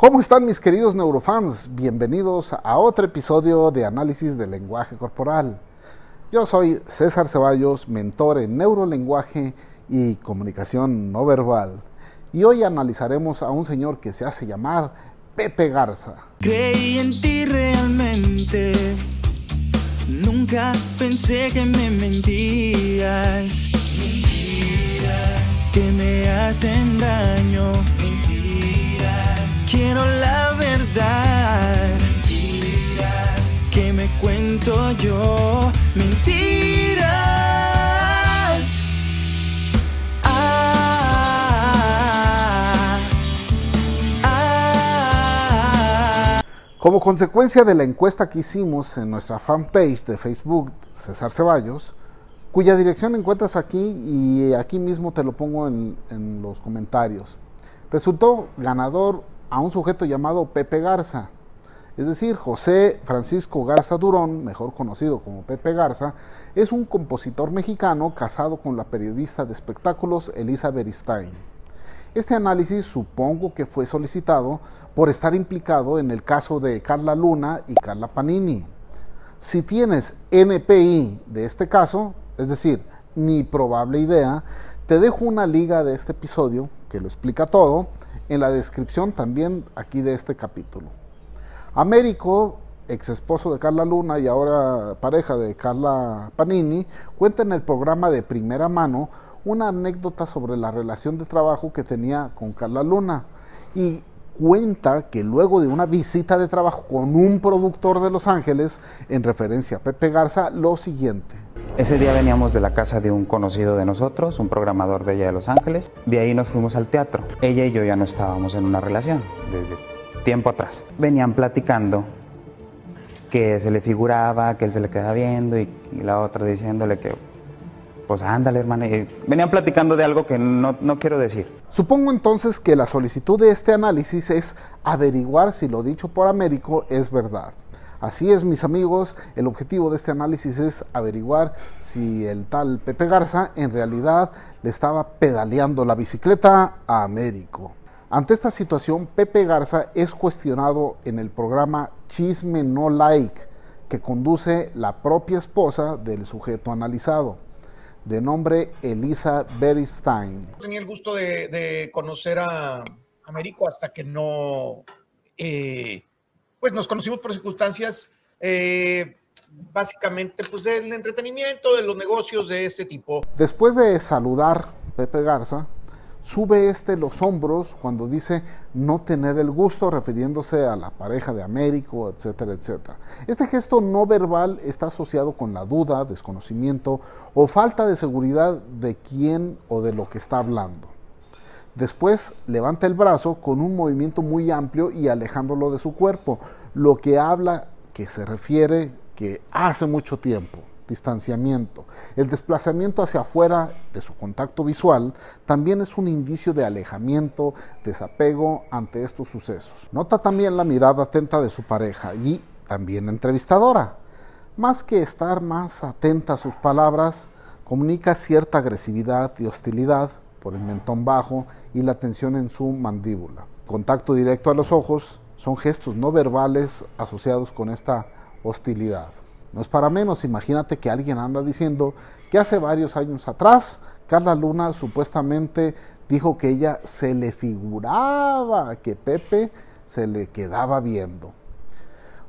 ¿Cómo están mis queridos neurofans? Bienvenidos a otro episodio de Análisis del Lenguaje Corporal. Yo soy César Ceballos, mentor en neurolenguaje y comunicación no verbal. Y hoy analizaremos a un señor que se hace llamar Pepe Garza. Creí en ti realmente. Nunca pensé que me mentías. Mentiras que me hacen daño. Quiero la verdad. Mentiras. Que me cuento yo. Mentiras. Ah, ah. Como consecuencia de la encuesta que hicimos en nuestra fanpage de Facebook, César Ceballos, cuya dirección encuentras aquí y aquí mismo te lo pongo en, los comentarios. Resultó ganador a un sujeto llamado Pepe Garza. Es decir, José Francisco Garza Durón, mejor conocido como Pepe Garza, es un compositor mexicano casado con la periodista de espectáculos Elisa Stein. Este análisis supongo que fue solicitado por estar implicado en el caso de Carla Luna y Carla Panini. Si tienes NPI de este caso, es decir, mi probable idea, te dejo una liga de este episodio que lo explica todo en la descripción también aquí de este capítulo. Américo, ex esposo de Carla Luna y ahora pareja de Carla Panini, cuenta en el programa de primera mano una anécdota sobre la relación de trabajo que tenía con Carla Luna y cuenta que luego de una visita de trabajo con un productor de Los Ángeles, en referencia a Pepe Garza, lo siguiente. Ese día veníamos de la casa de un conocido de nosotros, un programador de ella de Los Ángeles. De ahí nos fuimos al teatro. Ella y yo ya no estábamos en una relación desde tiempo atrás. Venían platicando que se le figuraba, que él se le quedaba viendo y, la otra diciéndole que pues ándale, hermana. Venían platicando de algo que no, no, quiero decir. Supongo entonces que la solicitud de este análisis es averiguar si lo dicho por Américo es verdad. Así es, mis amigos, el objetivo de este análisis es averiguar si el tal Pepe Garza en realidad le estaba pedaleando la bicicleta a Américo. Ante esta situación, Pepe Garza es cuestionado en el programa Chisme No Like, que conduce la propia esposa del sujeto analizado, de nombre Elisa Beristain. Tenía el gusto de, conocer a Américo hasta que no... Eh, pues nos conocimos por circunstancias eh, básicamente pues del entretenimiento, de los negocios de este tipo. Después de saludar Pepe Garza, sube este los hombros cuando dice no tener el gusto, refiriéndose a la pareja de Américo, etcétera, etcétera. Este gesto no verbal está asociado con la duda, desconocimiento o falta de seguridad de quién o de lo que está hablando. Después levanta el brazo con un movimiento muy amplio y alejándolo de su cuerpo, lo que habla que se refiere que hace mucho tiempo distanciamiento. El desplazamiento hacia afuera de su contacto visual también es un indicio de alejamiento, desapego ante estos sucesos. Nota también la mirada atenta de su pareja y también entrevistadora. Más que estar más atenta a sus palabras, comunica cierta agresividad y hostilidad por el mentón bajo y la tensión en su mandíbula. Contacto directo a los ojos son gestos no verbales asociados con esta hostilidad. No es para menos, imagínate que alguien anda diciendo que hace varios años atrás Carla Luna supuestamente dijo que ella se le figuraba que Pepe se le quedaba viendo.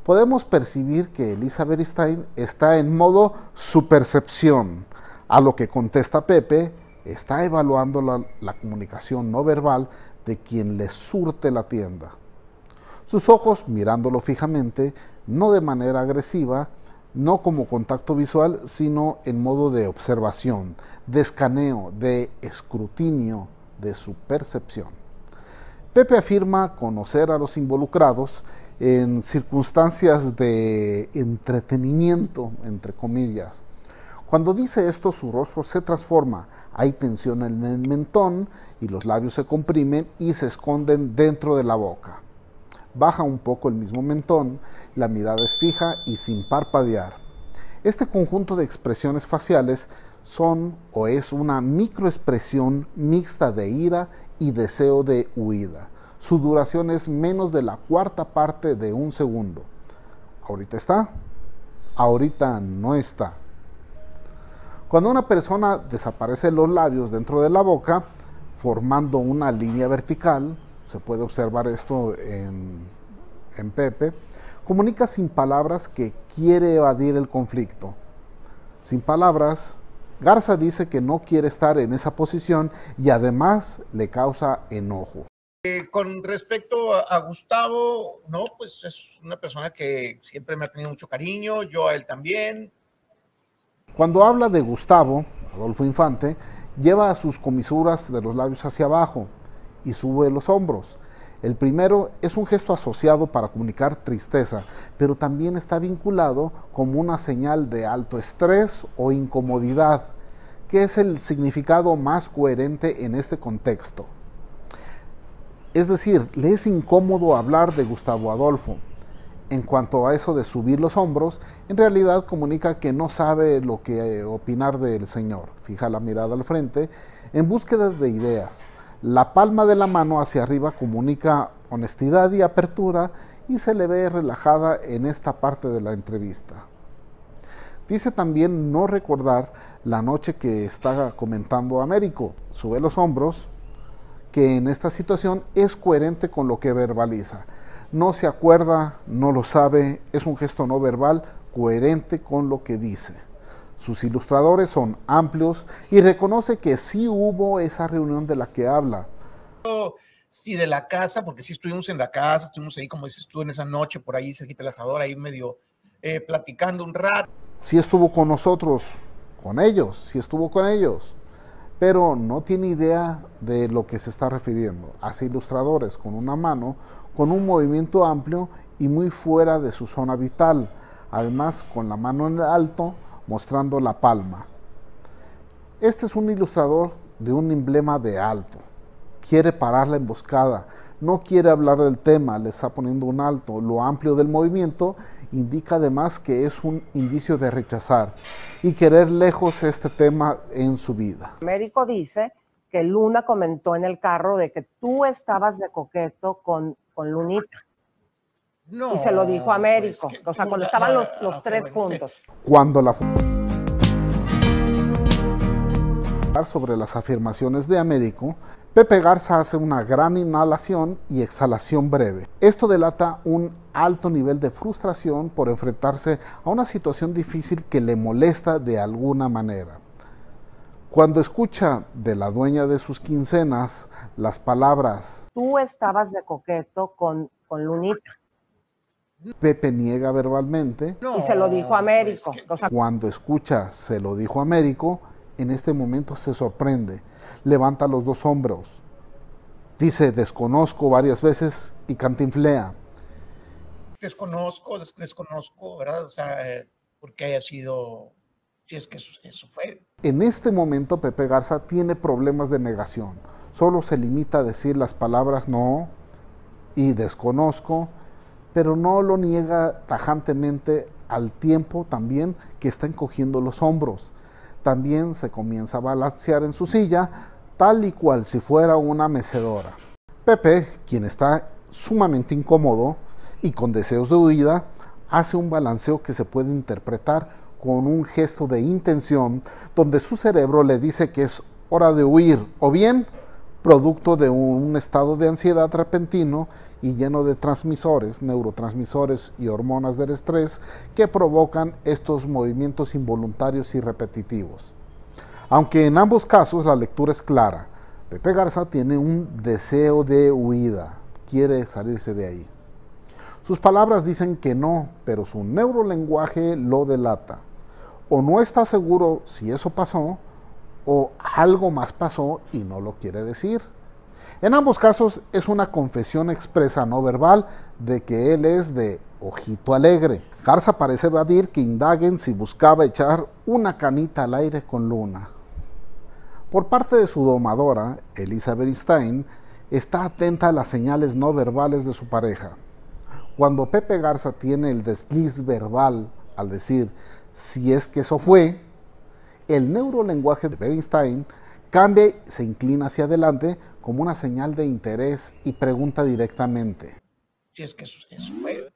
Podemos percibir que Elizabeth Stein está en modo supercepción, a lo que contesta Pepe está evaluando la, comunicación no verbal de quien le surte la tienda. Sus ojos, mirándolo fijamente, no de manera agresiva, no como contacto visual, sino en modo de observación, de escaneo, de escrutinio de su percepción. Pepe afirma conocer a los involucrados en circunstancias de entretenimiento, entre comillas, cuando dice esto, su rostro se transforma, hay tensión en el mentón y los labios se comprimen y se esconden dentro de la boca. Baja un poco el mismo mentón, la mirada es fija y sin parpadear. Este conjunto de expresiones faciales son o es una microexpresión mixta de ira y deseo de huida. Su duración es menos de la cuarta parte de un segundo. Ahorita está, ahorita no está. Cuando una persona desaparece los labios dentro de la boca, formando una línea vertical, se puede observar esto en, Pepe, comunica sin palabras que quiere evadir el conflicto. Sin palabras, Garza dice que no quiere estar en esa posición y además le causa enojo. Eh, con respecto a, Gustavo, no, pues es una persona que siempre me ha tenido mucho cariño, yo a él también. Cuando habla de Gustavo, Adolfo Infante, lleva sus comisuras de los labios hacia abajo y sube los hombros. El primero es un gesto asociado para comunicar tristeza, pero también está vinculado como una señal de alto estrés o incomodidad, que es el significado más coherente en este contexto. Es decir, le es incómodo hablar de Gustavo Adolfo, en cuanto a eso de subir los hombros, en realidad comunica que no sabe lo que eh, opinar del Señor. Fija la mirada al frente en búsqueda de ideas. La palma de la mano hacia arriba comunica honestidad y apertura y se le ve relajada en esta parte de la entrevista. Dice también no recordar la noche que está comentando Américo. Sube los hombros, que en esta situación es coherente con lo que verbaliza no se acuerda, no lo sabe, es un gesto no verbal coherente con lo que dice. Sus ilustradores son amplios y reconoce que sí hubo esa reunión de la que habla. Sí, de la casa, porque sí estuvimos en la casa, estuvimos ahí, como dices tú, en esa noche, por ahí cerquita el asador, ahí medio eh, platicando un rato. Sí estuvo con nosotros, con ellos, sí estuvo con ellos, pero no tiene idea de lo que se está refiriendo. Hace ilustradores con una mano con un movimiento amplio y muy fuera de su zona vital, además con la mano en alto mostrando la palma. Este es un ilustrador de un emblema de alto. Quiere parar la emboscada, no quiere hablar del tema, le está poniendo un alto. Lo amplio del movimiento indica además que es un indicio de rechazar y querer lejos este tema en su vida. médico dice que Luna comentó en el carro de que tú estabas de coqueto con con Lunita. y se lo dijo a Américo. Pues, o sea, cuando estaban los, tres juntos. Cuando la sobre las afirmaciones de Américo, Pepe Garza hace una gran inhalación y exhalación breve. Esto delata un alto nivel de frustración por enfrentarse a una situación difícil que le molesta de alguna manera. Cuando escucha de la dueña de sus quincenas las palabras, tú estabas de coqueto con, con Lunita. Pepe niega verbalmente. y se lo dijo a Américo. Cuando escucha, se lo dijo a Américo, en este momento se sorprende, levanta los dos hombros, dice desconozco varias veces y cantinflea. Desconozco, desconozco, ¿verdad? O sea, eh, porque haya sido es que fue. En este momento Pepe Garza tiene problemas de negación. Solo se limita a decir las palabras no y desconozco, pero no lo niega tajantemente al tiempo también que está encogiendo los hombros. También se comienza a balancear en su silla, tal y cual si fuera una mecedora. Pepe, quien está sumamente incómodo y con deseos de huida, hace un balanceo que se puede interpretar con un gesto de intención donde su cerebro le dice que es hora de huir o bien producto de un estado de ansiedad repentino y lleno de transmisores, neurotransmisores y hormonas del estrés que provocan estos movimientos involuntarios y repetitivos. Aunque en ambos casos la lectura es clara, Pepe Garza tiene un deseo de huida, quiere salirse de ahí. Sus palabras dicen que no, pero su neurolenguaje lo delata o no está seguro si eso pasó o algo más pasó y no lo quiere decir. En ambos casos es una confesión expresa no verbal de que él es de ojito alegre. Garza parece evadir que indaguen si buscaba echar una canita al aire con Luna. Por parte de su domadora, Elizabeth Stein, está atenta a las señales no verbales de su pareja. Cuando Pepe Garza tiene el desliz verbal al decir, si es que eso fue, el neuro-lenguaje de Bernstein cambia se inclina hacia adelante como una señal de interés y pregunta directamente. Si es que eso, fue.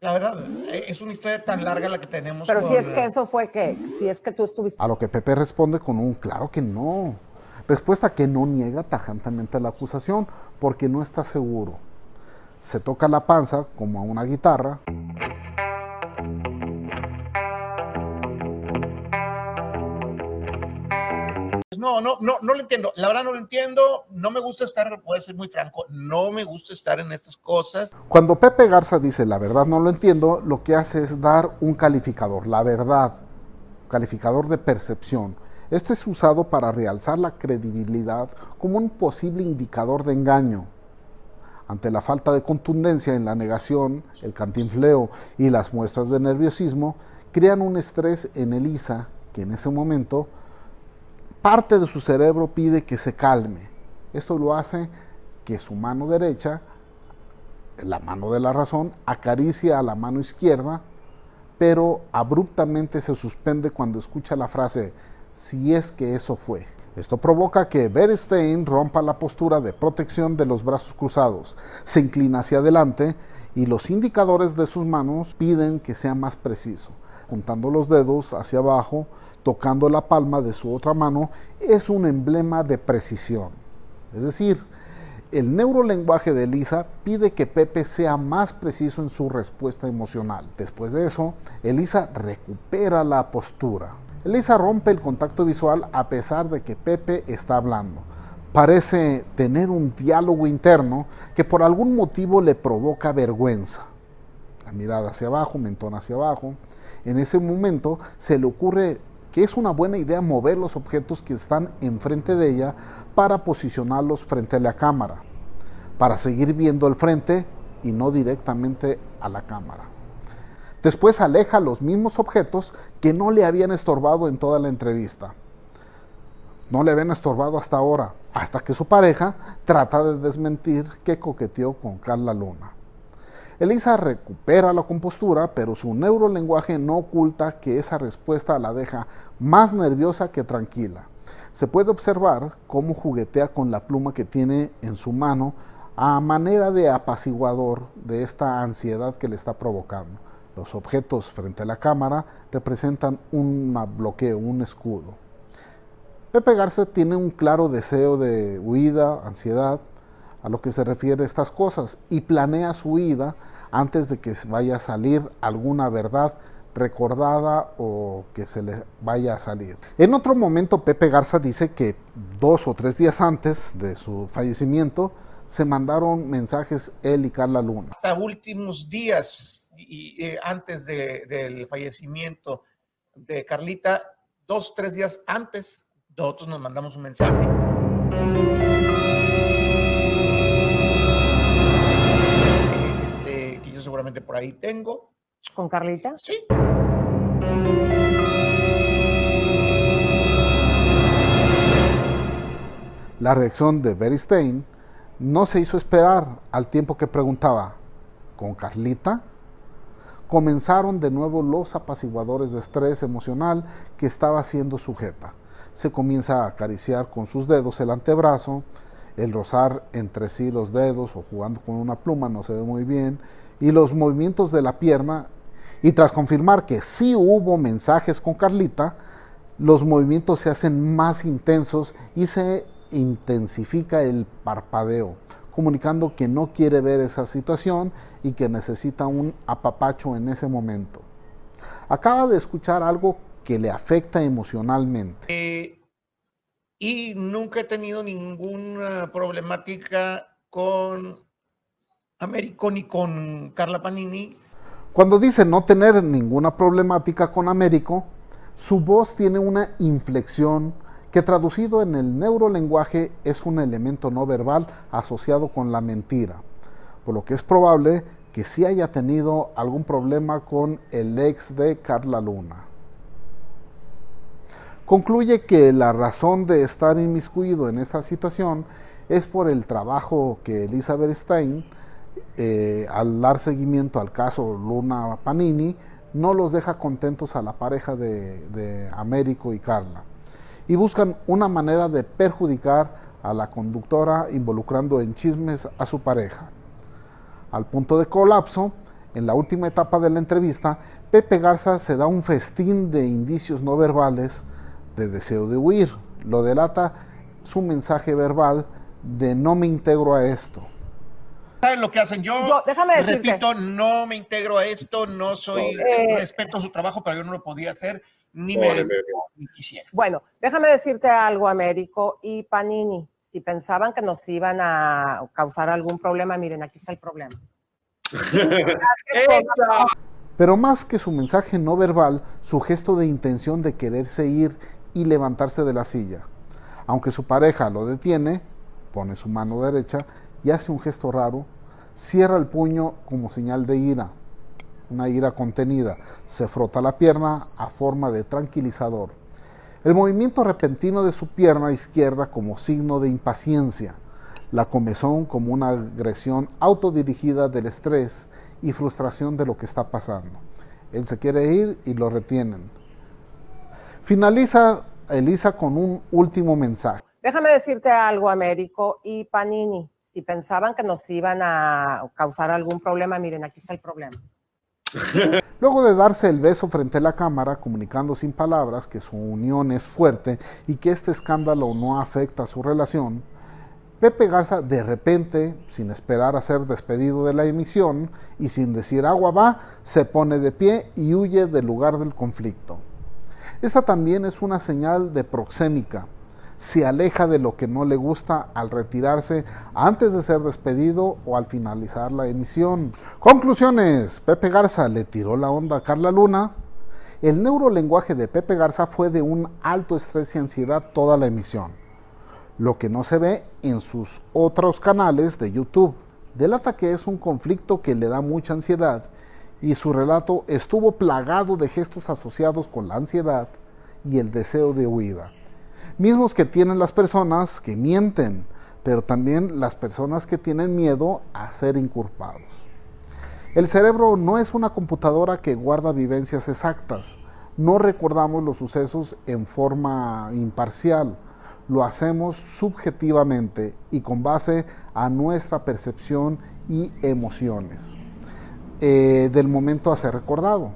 La verdad, eh, es una historia tan larga la que tenemos. Pero si es que eso fue que, si es que tú estuviste. A lo que Pepe responde con un claro que no. Respuesta que no niega tajantemente la acusación porque no está seguro. Se toca la panza como a una guitarra. no, no, no, no lo entiendo. La verdad no lo entiendo. No me gusta estar, voy ser muy franco, no me gusta estar en estas cosas. Cuando Pepe Garza dice la verdad no lo entiendo, lo que hace es dar un calificador, la verdad, calificador de percepción. Esto es usado para realzar la credibilidad como un posible indicador de engaño. Ante la falta de contundencia en la negación, el cantinfleo y las muestras de nerviosismo, crean un estrés en Elisa, que en ese momento parte de su cerebro pide que se calme. Esto lo hace que su mano derecha, la mano de la razón, acaricia a la mano izquierda, pero abruptamente se suspende cuando escucha la frase, si es que eso fue. Esto provoca que Bernstein rompa la postura de protección de los brazos cruzados, se inclina hacia adelante y los indicadores de sus manos piden que sea más preciso juntando los dedos hacia abajo, tocando la palma de su otra mano, es un emblema de precisión. Es decir, el neurolenguaje de Elisa pide que Pepe sea más preciso en su respuesta emocional. Después de eso, Elisa recupera la postura. Elisa rompe el contacto visual a pesar de que Pepe está hablando. Parece tener un diálogo interno que por algún motivo le provoca vergüenza. La mirada hacia abajo, mentón hacia abajo, en ese momento se le ocurre que es una buena idea mover los objetos que están enfrente de ella para posicionarlos frente a la cámara, para seguir viendo el frente y no directamente a la cámara. Después aleja los mismos objetos que no le habían estorbado en toda la entrevista. No le habían estorbado hasta ahora, hasta que su pareja trata de desmentir que coqueteó con Carla Luna. Elisa recupera la compostura, pero su neurolenguaje no oculta que esa respuesta la deja más nerviosa que tranquila. Se puede observar cómo juguetea con la pluma que tiene en su mano a manera de apaciguador de esta ansiedad que le está provocando. Los objetos frente a la cámara representan un bloqueo, un escudo. Pepe Garza tiene un claro deseo de huida, ansiedad, a lo que se refiere estas cosas y planea su huida antes de que vaya a salir alguna verdad recordada o que se le vaya a salir. En otro momento Pepe Garza dice que dos o tres días antes de su fallecimiento se mandaron mensajes él y Carla Luna. Hasta últimos días y, eh, antes del fallecimiento de Carlita, dos o tres días antes, nosotros nos mandamos un mensaje. seguramente por ahí tengo. ¿Con Carlita? Sí. La reacción de Stein no se hizo esperar al tiempo que preguntaba, ¿con Carlita? Comenzaron de nuevo los apaciguadores de estrés emocional que estaba siendo sujeta. Se comienza a acariciar con sus dedos el antebrazo, el rozar entre sí los dedos o jugando con una pluma, no se ve muy bien, y los movimientos de la pierna y tras confirmar que sí hubo mensajes con Carlita, los movimientos se hacen más intensos y se intensifica el parpadeo, comunicando que no quiere ver esa situación y que necesita un apapacho en ese momento. Acaba de escuchar algo que le afecta emocionalmente. Eh, y nunca he tenido ninguna problemática con américo ni con Carla Panini. Cuando dice no tener ninguna problemática con Américo, su voz tiene una inflexión que traducido en el neurolenguaje es un elemento no verbal asociado con la mentira, por lo que es probable que sí haya tenido algún problema con el ex de Carla Luna. Concluye que la razón de estar inmiscuido en esta situación es por el trabajo que Elizabeth Stein eh, al dar seguimiento al caso Luna Panini, no los deja contentos a la pareja de Américo y Carla. Y buscan una manera de perjudicar a la conductora involucrando en chismes a su pareja. Al punto de colapso, en la última etapa de la entrevista, Pepe Garza se da un festín de indicios no verbales de deseo de huir. Lo delata su mensaje verbal de no me integro a esto saben lo que hacen. Yo, yo déjame decirte, repito, no me integro a esto, no soy, eh, respeto su trabajo, pero yo no lo podía hacer, ni me, quisiera. Bueno, déjame decirte algo, Américo y Panini. Si pensaban que nos iban a causar algún problema, miren, aquí está el problema. Este pero más que su mensaje no verbal, su gesto de intención de quererse ir y levantarse de la silla. Aunque su pareja lo detiene, pone su mano derecha y hace un gesto raro Cierra el puño como señal de ira, una ira contenida. Se frota la pierna a forma de tranquilizador. El movimiento repentino de su pierna izquierda como signo de impaciencia. La comezón como una agresión autodirigida del estrés y frustración de lo que está pasando. Él se quiere ir y lo retienen. Finaliza Elisa con un último mensaje. Déjame decirte algo, Américo y Panini si pensaban que nos iban a causar algún problema, miren, aquí está el problema. Luego de darse el beso frente a la cámara, comunicando sin palabras que su unión es fuerte y que este escándalo no afecta a su relación, Pepe Garza de repente, sin esperar a ser despedido de la emisión y sin decir agua va, se pone de pie y huye del lugar del conflicto. Esta también es una señal de proxémica, se aleja de lo que no le gusta al retirarse antes de ser despedido o al finalizar la emisión. Conclusiones. Pepe Garza le tiró la onda a Carla Luna. El neurolenguaje de Pepe Garza fue de un alto estrés y ansiedad toda la emisión, lo que no se ve en sus otros canales de YouTube. Delata que es un conflicto que le da mucha ansiedad y su relato estuvo plagado de gestos asociados con la ansiedad y el deseo de huida mismos que tienen las personas que mienten, pero también las personas que tienen miedo a ser inculpados. El cerebro no es una computadora que guarda vivencias exactas, no recordamos los sucesos en forma imparcial, lo hacemos subjetivamente y con base a nuestra percepción y emociones eh, del momento a ser recordado.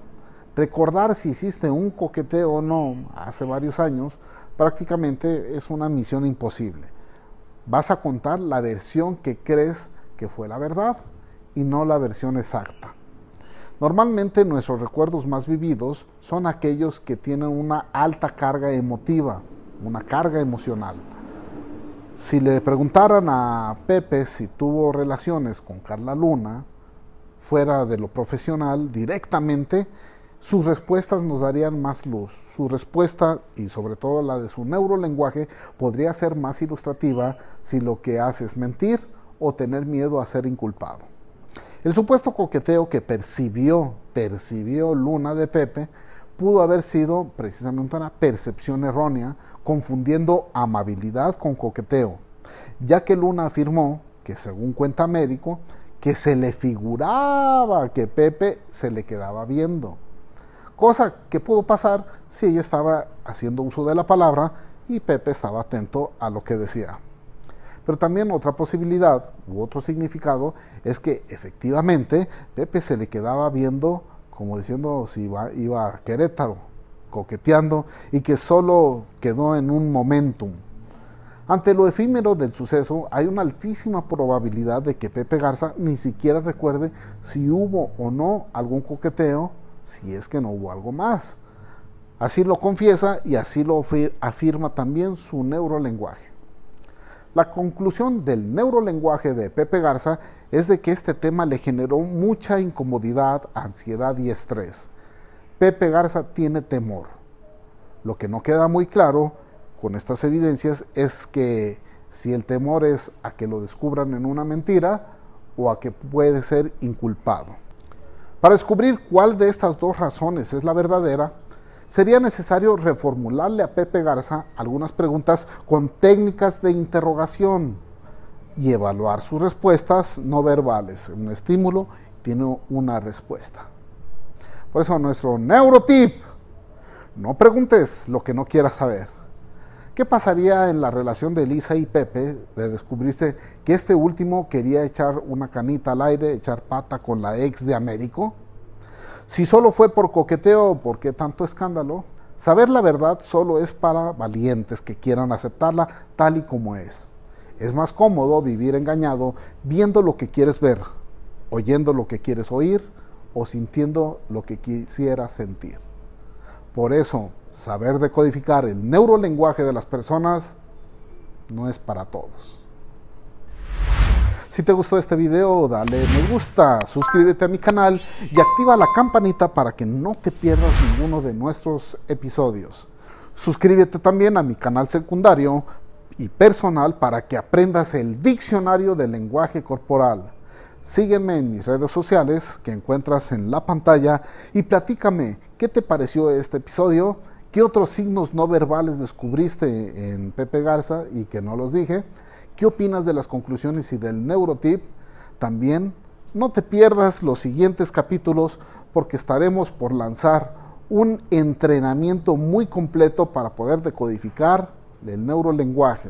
Recordar si hiciste un coqueteo o no hace varios años prácticamente es una misión imposible. Vas a contar la versión que crees que fue la verdad y no la versión exacta. Normalmente nuestros recuerdos más vividos son aquellos que tienen una alta carga emotiva, una carga emocional. Si le preguntaran a Pepe si tuvo relaciones con Carla Luna, fuera de lo profesional, directamente, sus respuestas nos darían más luz. Su respuesta, y sobre todo la de su neurolenguaje, podría ser más ilustrativa si lo que hace es mentir o tener miedo a ser inculpado. El supuesto coqueteo que percibió, percibió Luna de Pepe, pudo haber sido precisamente una percepción errónea, confundiendo amabilidad con coqueteo, ya que Luna afirmó que, según cuenta médico que se le figuraba que Pepe se le quedaba viendo cosa que pudo pasar si ella estaba haciendo uso de la palabra y Pepe estaba atento a lo que decía. Pero también otra posibilidad u otro significado es que efectivamente Pepe se le quedaba viendo como diciendo si iba, a Querétaro, coqueteando, y que solo quedó en un momentum. Ante lo efímero del suceso, hay una altísima probabilidad de que Pepe Garza ni siquiera recuerde si hubo o no algún coqueteo si es que no hubo algo más. Así lo confiesa y así lo afirma también su neurolenguaje. La conclusión del neurolenguaje de Pepe Garza es de que este tema le generó mucha incomodidad, ansiedad y estrés. Pepe Garza tiene temor. Lo que no queda muy claro con estas evidencias es que si el temor es a que lo descubran en una mentira o a que puede ser inculpado. Para descubrir cuál de estas dos razones es la verdadera, sería necesario reformularle a Pepe Garza algunas preguntas con técnicas de interrogación y evaluar sus respuestas no verbales. Un estímulo tiene una respuesta. Por eso nuestro neurotip, no preguntes lo que no quieras saber. ¿Qué pasaría en la relación de Lisa y Pepe de descubrirse que este último quería echar una canita al aire, echar pata con la ex de Américo? Si solo fue por coqueteo, ¿por qué tanto escándalo? Saber la verdad solo es para valientes que quieran aceptarla tal y como es. Es más cómodo vivir engañado viendo lo que quieres ver, oyendo lo que quieres oír o sintiendo lo que quisieras sentir. Por eso, saber decodificar el neurolenguaje de las personas no es para todos. Si te gustó este video, dale me gusta, suscríbete a mi canal y activa la campanita para que no te pierdas ninguno de nuestros episodios. Suscríbete también a mi canal secundario y personal para que aprendas el diccionario del lenguaje corporal. Sígueme en mis redes sociales que encuentras en la pantalla y platícame qué te pareció este episodio, qué otros signos no verbales descubriste en Pepe Garza y que no los dije, qué opinas de las conclusiones y del neurotip. También no te pierdas los siguientes capítulos porque estaremos por lanzar un entrenamiento muy completo para poder decodificar el neurolenguaje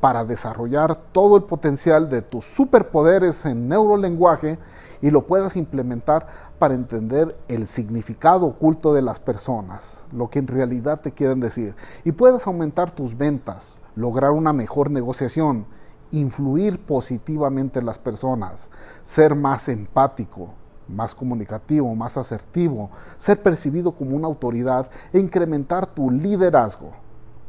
para desarrollar todo el potencial de tus superpoderes en neurolenguaje y lo puedas implementar para entender el significado oculto de las personas, lo que en realidad te quieren decir, y puedas aumentar tus ventas, lograr una mejor negociación, influir positivamente en las personas, ser más empático, más comunicativo, más asertivo, ser percibido como una autoridad e incrementar tu liderazgo.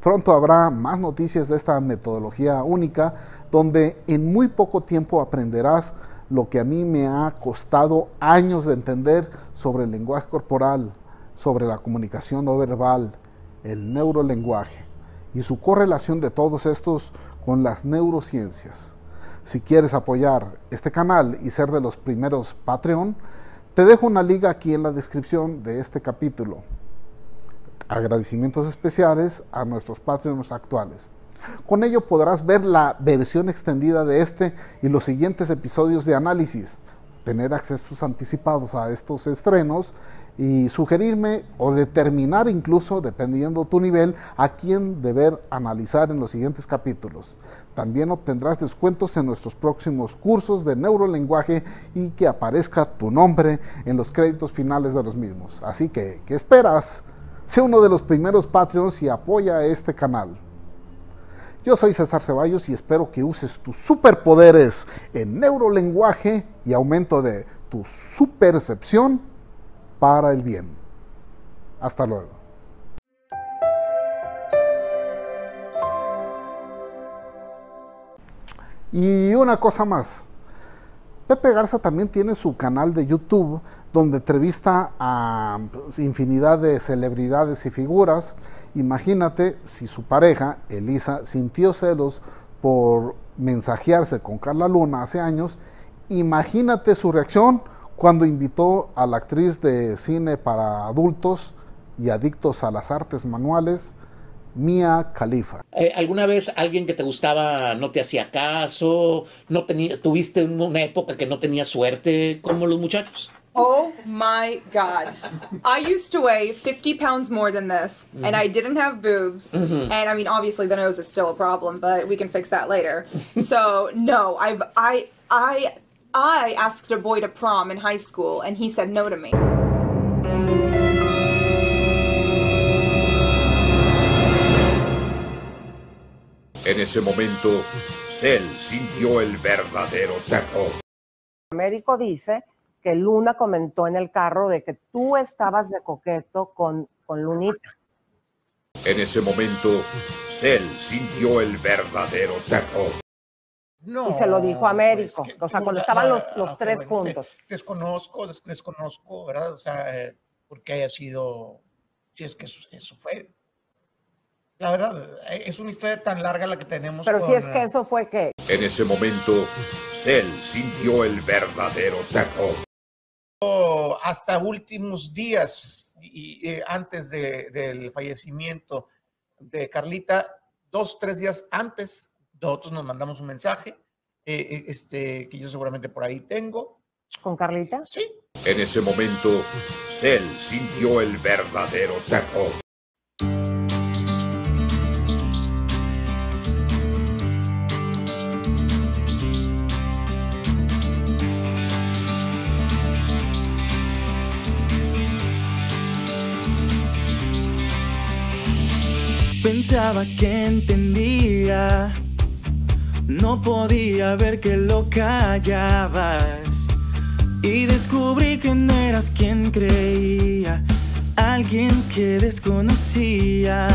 Pronto habrá más noticias de esta metodología única, donde en muy poco tiempo aprenderás lo que a mí me ha costado años de entender sobre el lenguaje corporal, sobre la comunicación no verbal, el neurolenguaje y su correlación de todos estos con las neurociencias. Si quieres apoyar este canal y ser de los primeros Patreon, te dejo una liga aquí en la descripción de este capítulo. Agradecimientos especiales a nuestros Patreons actuales. Con ello podrás ver la versión extendida de este y los siguientes episodios de análisis, tener accesos anticipados a estos estrenos y sugerirme o determinar incluso, dependiendo tu nivel, a quién deber analizar en los siguientes capítulos. También obtendrás descuentos en nuestros próximos cursos de neurolenguaje y que aparezca tu nombre en los créditos finales de los mismos. Así que, ¿qué esperas? Sea uno de los primeros Patreons y apoya este canal. Yo soy César Ceballos y espero que uses tus superpoderes en neurolenguaje y aumento de tu supercepción para el bien. Hasta luego. Y una cosa más. Pepe Garza también tiene su canal de YouTube donde entrevista a infinidad de celebridades y figuras. Imagínate si su pareja, Elisa, sintió celos por mensajearse con Carla Luna hace años. Imagínate su reacción cuando invitó a la actriz de cine para adultos y adictos a las artes manuales, Mia Khalifa. Eh, ¿Alguna vez alguien que te gustaba no te hacía caso? ¿No tuviste una época que no tenía suerte como los muchachos? Oh my god. I used to weigh 50 pounds more than this, mm. and I didn't have boobs. Mm -hmm. And I mean, obviously, the nose is still a problem, but we can fix that later. so, no, I've, I, I, I asked a boy to prom in high school, and he said no to me. En ese momento, Cell sintió el verdadero terror. El médico dice que Luna comentó en el carro de que tú estabas de coqueto con, con Lunita. En ese momento, Cell sintió el verdadero terror. y se lo dijo a Américo, o sea, cuando estaban los, ah, tres juntos. Desconozco, desconozco, ¿verdad? O sea, eh, porque haya sido, si es que eso, fue. La verdad, eh, es una historia tan larga la que tenemos. Pero si es que eso fue que... En ese momento, Cell sintió el verdadero terror hasta últimos días y, eh, antes del fallecimiento de Carlita, dos, tres días antes, nosotros nos mandamos un mensaje, eh, eh, este, que yo seguramente por ahí tengo. ¿Con Carlita? Sí. En ese momento, Cell sintió el verdadero terror Pensaba que entendía, no podía ver que lo callabas. Y descubrí que no eras quien creía, alguien que desconocía.